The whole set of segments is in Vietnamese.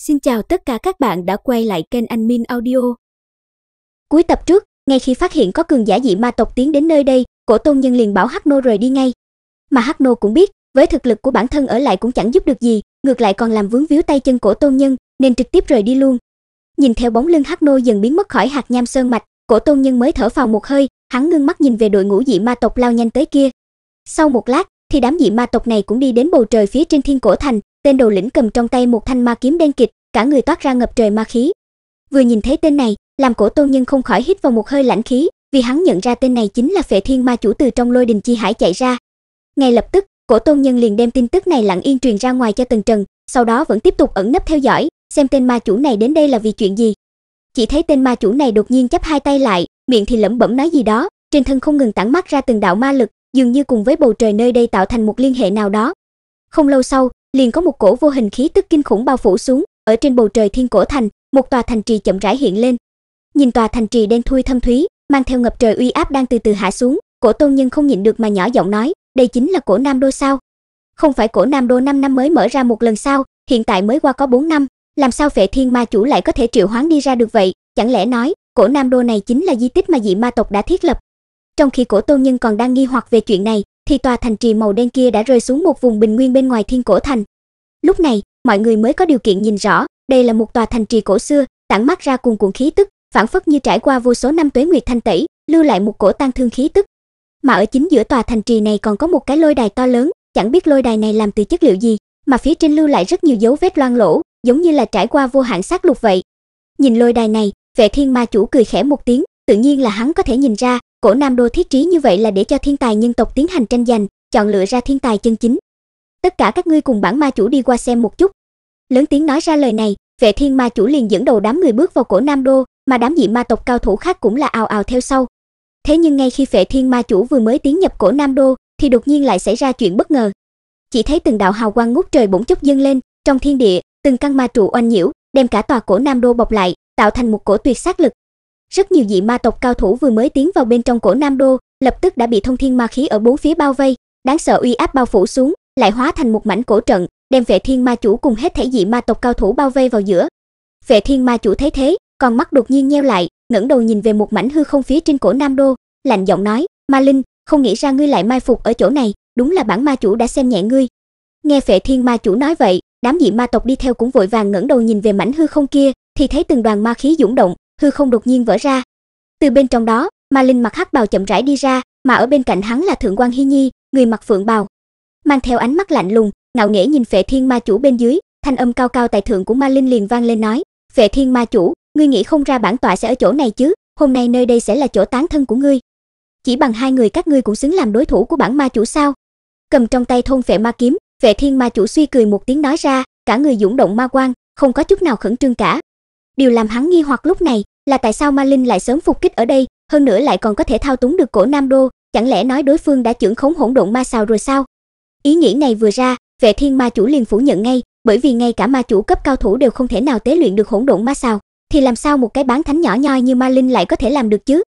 Xin chào tất cả các bạn đã quay lại kênh Anh Min Audio. Cuối tập trước, ngay khi phát hiện có cường giả dị ma tộc tiến đến nơi đây, cổ tôn nhân liền bảo Hắc Nô rời đi ngay. Mà Hắc Nô cũng biết, với thực lực của bản thân ở lại cũng chẳng giúp được gì, ngược lại còn làm vướng víu tay chân cổ tôn nhân, nên trực tiếp rời đi luôn. Nhìn theo bóng lưng Hắc Nô dần biến mất khỏi hạt nham sơn mạch, cổ tôn nhân mới thở phào một hơi, hắn ngưng mắt nhìn về đội ngũ dị ma tộc lao nhanh tới kia. Sau một lát, thì đám dị ma tộc này cũng đi đến bầu trời phía trên thiên cổ thành, tên đầu lĩnh cầm trong tay một thanh ma kiếm đen kịch, cả người toát ra ngập trời ma khí. Vừa nhìn thấy tên này, làm Cổ Tôn Nhân không khỏi hít vào một hơi lãnh khí, vì hắn nhận ra tên này chính là Phệ Thiên Ma chủ từ trong Lôi Đình chi hải chạy ra. Ngay lập tức, Cổ Tôn Nhân liền đem tin tức này lặng yên truyền ra ngoài cho Tần Trần, sau đó vẫn tiếp tục ẩn nấp theo dõi, xem tên ma chủ này đến đây là vì chuyện gì. Chỉ thấy tên ma chủ này đột nhiên chắp hai tay lại, miệng thì lẩm bẩm nói gì đó, trên thân không ngừng tản mát ra từng đạo ma lực, dường như cùng với bầu trời nơi đây tạo thành một liên hệ nào đó. Không lâu sau, liền có một cổ vô hình khí tức kinh khủng bao phủ xuống, ở trên bầu trời thiên cổ thành, một tòa thành trì chậm rãi hiện lên. Nhìn tòa thành trì đen thui thâm thúy, mang theo ngập trời uy áp đang từ từ hạ xuống, cổ tôn nhân không nhịn được mà nhỏ giọng nói, đây chính là cổ Nam Đô sao? Không phải cổ Nam Đô 5 năm mới mở ra một lần sao, hiện tại mới qua có 4 năm, làm sao Phệ Thiên Ma chủ lại có thể triệu hoán đi ra được vậy? Chẳng lẽ nói, cổ Nam Đô này chính là di tích mà dị ma tộc đã thiết lập? Trong khi cổ tôn nhân còn đang nghi hoặc về chuyện này, thì tòa thành trì màu đen kia đã rơi xuống một vùng bình nguyên bên ngoài thiên cổ thành. Lúc này, mọi người mới có điều kiện nhìn rõ, đây là một tòa thành trì cổ xưa, tản mát ra cuồn cuộn khí tức, phản phất như trải qua vô số năm tuế nguyệt thanh tẩy, lưu lại một cổ tang thương khí tức. Mà ở chính giữa tòa thành trì này còn có một cái lôi đài to lớn, chẳng biết lôi đài này làm từ chất liệu gì, mà phía trên lưu lại rất nhiều dấu vết loang lổ, giống như là trải qua vô hạn sát lục vậy. Nhìn lôi đài này, Vệ Thiên Ma chủ cười khẽ một tiếng, tự nhiên là hắn có thể nhìn ra, cổ nam đô thiết trí như vậy là để cho thiên tài nhân tộc tiến hành tranh giành chọn lựa ra thiên tài chân chính tất cả các ngươi cùng bản ma chủ đi qua xem một chút lớn tiếng nói ra lời này vệ thiên ma chủ liền dẫn đầu đám người bước vào cổ nam đô mà đám dị ma tộc cao thủ khác cũng là ào ào theo sau thế nhưng ngay khi vệ thiên ma chủ vừa mới tiến nhập cổ nam đô thì đột nhiên lại xảy ra chuyện bất ngờ chỉ thấy từng đạo hào quang ngút trời bỗng chốc dâng lên trong thiên địa từng căn ma trụ oanh nhiễu đem cả tòa cổ nam đô bọc lại tạo thành một cổ tuyệt sát lực rất nhiều dị ma tộc cao thủ vừa mới tiến vào bên trong cổ Nam Đô, lập tức đã bị thông thiên ma khí ở bốn phía bao vây, đáng sợ uy áp bao phủ xuống, lại hóa thành một mảnh cổ trận, đem Vệ Thiên Ma chủ cùng hết thể dị ma tộc cao thủ bao vây vào giữa. Vệ Thiên Ma chủ thấy thế, còn mắt đột nhiên nheo lại, ngẩng đầu nhìn về một mảnh hư không phía trên cổ Nam Đô, lạnh giọng nói, "Ma Linh, không nghĩ ra ngươi lại mai phục ở chỗ này, đúng là bản ma chủ đã xem nhẹ ngươi." Nghe Phệ Thiên Ma chủ nói vậy, đám dị ma tộc đi theo cũng vội vàng ngẩng đầu nhìn về mảnh hư không kia, thì thấy từng đoàn ma khí dũng động, hư không đột nhiên vỡ ra. Từ bên trong đó, Ma Linh mặc hắc bào chậm rãi đi ra, mà ở bên cạnh hắn là Thượng quan Hi Nhi, người mặc phượng bào. Mang theo ánh mắt lạnh lùng, ngạo nghễ nhìn Phệ Thiên Ma chủ bên dưới, thanh âm cao cao tại thượng của Ma Linh liền vang lên nói: "Phệ Thiên Ma chủ, ngươi nghĩ không ra bản tọa sẽ ở chỗ này chứ, hôm nay nơi đây sẽ là chỗ tán thân của ngươi. Chỉ bằng hai người các ngươi cũng xứng làm đối thủ của bản ma chủ sao?" Cầm trong tay thôn Phệ Ma kiếm, Phệ Thiên Ma chủ suy cười một tiếng nói ra, cả người dũng động ma quang, không có chút nào khẩn trương cả, điều làm hắn nghi hoặc lúc này là tại sao ma linh lại sớm phục kích ở đây hơn nữa lại còn có thể thao túng được cổ nam đô chẳng lẽ nói đối phương đã trưởng khống hỗn độn ma xào rồi sao ý nghĩ này vừa ra vệ thiên ma chủ liền phủ nhận ngay bởi vì ngay cả ma chủ cấp cao thủ đều không thể nào tế luyện được hỗn độn ma xào thì làm sao một cái bán thánh nhỏ nhoi như ma linh lại có thể làm được chứ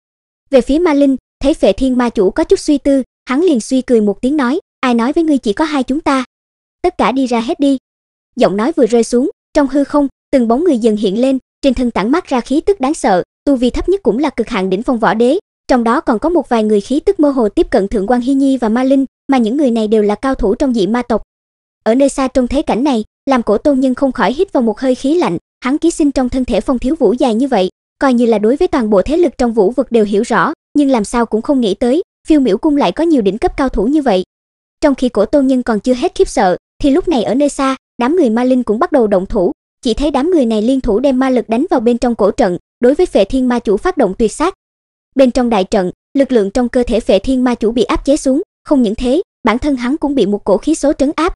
về phía ma linh thấy vệ thiên ma chủ có chút suy tư hắn liền suy cười một tiếng nói ai nói với ngươi chỉ có hai chúng ta tất cả đi ra hết đi giọng nói vừa rơi xuống trong hư không từng bóng người dần hiện lên trên thân tản mát ra khí tức đáng sợ, tu vi thấp nhất cũng là cực hạn đỉnh phong võ đế, trong đó còn có một vài người khí tức mơ hồ tiếp cận Thượng quan Hi Nhi và Ma Linh, mà những người này đều là cao thủ trong dị ma tộc. Ở nơi xa trong thế cảnh này, làm Cổ Tôn Nhân không khỏi hít vào một hơi khí lạnh, hắn ký sinh trong thân thể Phong Thiếu Vũ dài như vậy, coi như là đối với toàn bộ thế lực trong vũ vực đều hiểu rõ, nhưng làm sao cũng không nghĩ tới, Phiêu Miểu cung lại có nhiều đỉnh cấp cao thủ như vậy. Trong khi Cổ Tôn Nhân còn chưa hết khiếp sợ, thì lúc này ở nơi xa, đám người Ma Linh cũng bắt đầu động thủ, chỉ thấy đám người này liên thủ đem ma lực đánh vào bên trong cổ trận, đối với Phệ Thiên Ma chủ phát động tuyệt sát. Bên trong đại trận, lực lượng trong cơ thể Phệ Thiên Ma chủ bị áp chế xuống, không những thế, bản thân hắn cũng bị một cổ khí số trấn áp.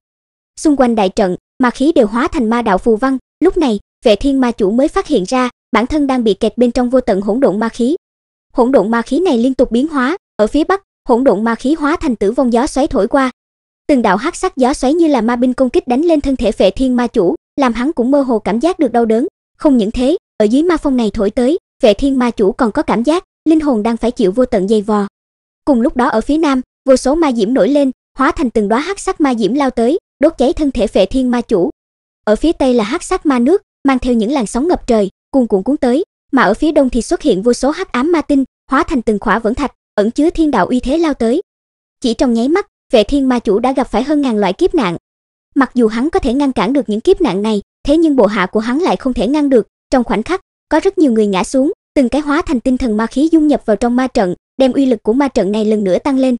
Xung quanh đại trận, ma khí đều hóa thành ma đạo phù văn, lúc này, Phệ Thiên Ma chủ mới phát hiện ra, bản thân đang bị kẹt bên trong vô tận hỗn độn ma khí. Hỗn độn ma khí này liên tục biến hóa, ở phía bắc, hỗn độn ma khí hóa thành tử vong gió xoáy thổi qua. Từng đạo hắc sắc gió xoáy như là ma binh công kích đánh lên thân thể Phệ Thiên Ma chủ, làm hắn cũng mơ hồ cảm giác được đau đớn. Không những thế, ở dưới ma phong này thổi tới, Vệ Thiên Ma chủ còn có cảm giác linh hồn đang phải chịu vô tận dây vò. Cùng lúc đó ở phía nam, vô số ma diễm nổi lên, hóa thành từng đóa hắc sắc ma diễm lao tới, đốt cháy thân thể Vệ Thiên Ma chủ. Ở phía tây là hắc sắc ma nước, mang theo những làn sóng ngập trời, cuồn cuộn cuốn tới, mà ở phía đông thì xuất hiện vô số hắc ám ma tinh, hóa thành từng khỏa vẫn thạch, ẩn chứa thiên đạo uy thế lao tới. Chỉ trong nháy mắt, Vệ Thiên Ma chủ đã gặp phải hơn ngàn loại kiếp nạn, Mặc dù hắn có thể ngăn cản được những kiếp nạn này, thế nhưng bộ hạ của hắn lại không thể ngăn được. Trong khoảnh khắc, có rất nhiều người ngã xuống, từng cái hóa thành tinh thần ma khí dung nhập vào trong ma trận, đem uy lực của ma trận này lần nữa tăng lên.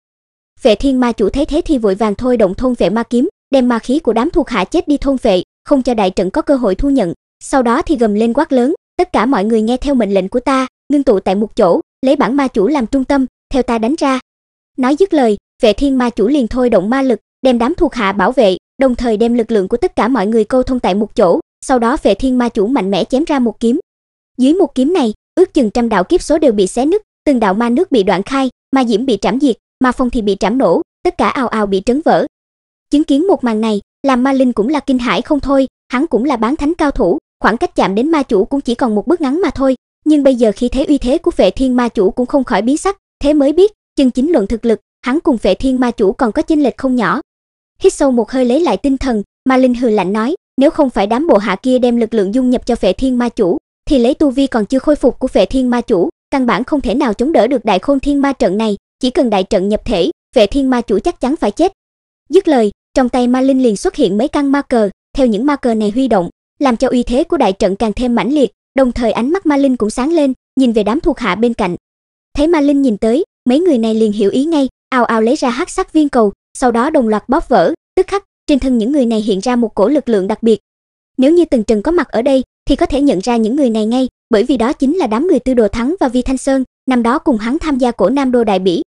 Vệ Thiên Ma chủ thấy thế thì vội vàng thôi động thôn vệ ma kiếm, đem ma khí của đám thuộc hạ chết đi thôn vệ, không cho đại trận có cơ hội thu nhận. Sau đó thì gầm lên quát lớn, tất cả mọi người nghe theo mệnh lệnh của ta, ngưng tụ tại một chỗ, lấy bản ma chủ làm trung tâm, theo ta đánh ra. Nói dứt lời, Vệ Thiên Ma chủ liền thôi động ma lực, đem đám thuộc hạ bảo vệ, đồng thời đem lực lượng của tất cả mọi người câu thông tại một chỗ, sau đó Phệ Thiên Ma chủ mạnh mẽ chém ra một kiếm. Dưới một kiếm này, ước chừng trăm đạo kiếp số đều bị xé nứt, từng đạo ma nước bị đoạn khai, ma diễm bị trảm diệt, ma phong thì bị trảm nổ, tất cả ào ào bị trấn vỡ. Chứng kiến một màn này, làm ma linh cũng là kinh hãi không thôi, hắn cũng là bán thánh cao thủ, khoảng cách chạm đến ma chủ cũng chỉ còn một bước ngắn mà thôi, nhưng bây giờ khi thấy uy thế của Phệ Thiên Ma chủ cũng không khỏi biến sắc, thế mới biết, chân chính luận thực lực, hắn cùng Phệ Thiên Ma chủ còn có chênh lệch không nhỏ, hít sâu một hơi lấy lại tinh thần, Ma Linh hừ lạnh nói, nếu không phải đám bộ hạ kia đem lực lượng dung nhập cho Phệ Thiên Ma chủ, thì lấy tu vi còn chưa khôi phục của Phệ Thiên Ma chủ, căn bản không thể nào chống đỡ được Đại Khôn Thiên Ma trận này, chỉ cần đại trận nhập thể, Phệ Thiên Ma chủ chắc chắn phải chết. Dứt lời, trong tay Ma Linh liền xuất hiện mấy căn ma cờ, theo những ma cờ này huy động, làm cho uy thế của đại trận càng thêm mãnh liệt, đồng thời ánh mắt Ma Linh cũng sáng lên, nhìn về đám thuộc hạ bên cạnh. Thấy Ma Linh nhìn tới, mấy người này liền hiểu ý ngay, ào ào lấy ra hắc sắc viên cầu, sau đó đồng loạt bóp vỡ, tức khắc trên thân những người này hiện ra một cổ lực lượng đặc biệt. Nếu như Tần Trần có mặt ở đây thì có thể nhận ra những người này ngay, bởi vì đó chính là đám người Tư Đồ Thắng và Vi Thanh Sơn, năm đó cùng hắn tham gia cổ Nam Đô Đại Bỉ.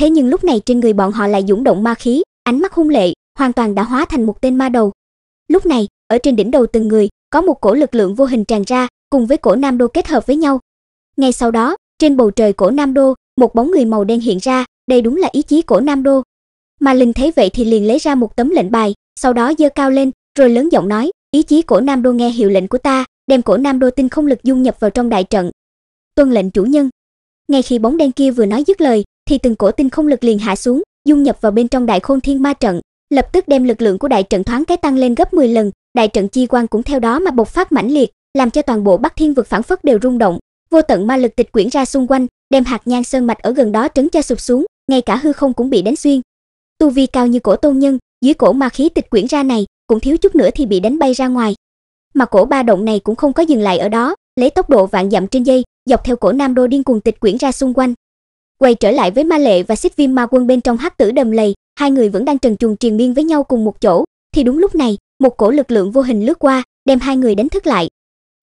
Thế nhưng lúc này trên người bọn họ lại dũng động ma khí, ánh mắt hung lệ, hoàn toàn đã hóa thành một tên ma đầu. Lúc này, ở trên đỉnh đầu từng người, có một cổ lực lượng vô hình tràn ra, cùng với cổ Nam Đô kết hợp với nhau. Ngay sau đó, trên bầu trời cổ Nam Đô, một bóng người màu đen hiện ra, đây đúng là ý chí cổ Nam Đô. Ma Linh thấy vậy thì liền lấy ra một tấm lệnh bài, sau đó giơ cao lên, rồi lớn giọng nói, ý chí của Nam Đô nghe hiệu lệnh của ta, đem cổ Nam Đô tinh không lực dung nhập vào trong đại trận. Tuân lệnh chủ nhân. Ngay khi bóng đen kia vừa nói dứt lời, thì từng cổ tinh không lực liền hạ xuống, dung nhập vào bên trong đại khôn thiên ma trận, lập tức đem lực lượng của đại trận thoáng cái tăng lên gấp 10 lần, đại trận chi quan cũng theo đó mà bộc phát mãnh liệt, làm cho toàn bộ Bắc Thiên vực phản phất đều rung động, vô tận ma lực tịch quyển ra xung quanh, đem hạt nhang sơn mạch ở gần đó trấn cho sụp xuống, ngay cả hư không cũng bị đánh xuyên, tu vi cao như cổ tôn nhân, dưới cổ ma khí tịch quyển ra này, cũng thiếu chút nữa thì bị đánh bay ra ngoài. Mà cổ ba động này cũng không có dừng lại ở đó, lấy tốc độ vạn dặm trên giây, dọc theo cổ Nam Đô điên cuồng tịch quyển ra xung quanh. Quay trở lại với Ma Lệ và Xích Viêm Ma Quân bên trong hắc tử đầm lầy, hai người vẫn đang trần truồng triền miên với nhau cùng một chỗ, thì đúng lúc này, một cổ lực lượng vô hình lướt qua, đem hai người đánh thức lại.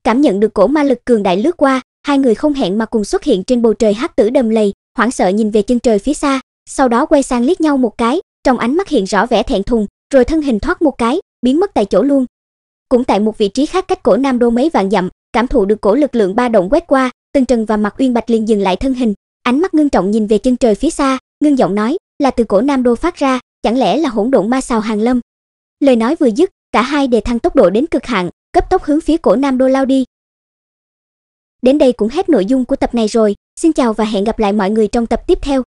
Cảm nhận được cổ ma lực cường đại lướt qua, hai người không hẹn mà cùng xuất hiện trên bầu trời hắc tử đầm lầy, hoảng sợ nhìn về chân trời phía xa, sau đó quay sang liếc nhau một cái, trong ánh mắt hiện rõ vẻ thẹn thùng, rồi thân hình thoát một cái, biến mất tại chỗ luôn. Cũng tại một vị trí khác cách cổ Nam Đô mấy vạn dặm, cảm thụ được cổ lực lượng ba động quét qua, Tần Trần và Mạc Uyên Bạch liền dừng lại thân hình, ánh mắt ngưng trọng nhìn về chân trời phía xa, ngưng giọng nói, là từ cổ Nam Đô phát ra, chẳng lẽ là hỗn độn ma xào hàng lâm. Lời nói vừa dứt, cả hai đều thăng tốc độ đến cực hạn, cấp tốc hướng phía cổ Nam Đô lao đi. Đến đây cũng hết nội dung của tập này rồi, xin chào và hẹn gặp lại mọi người trong tập tiếp theo.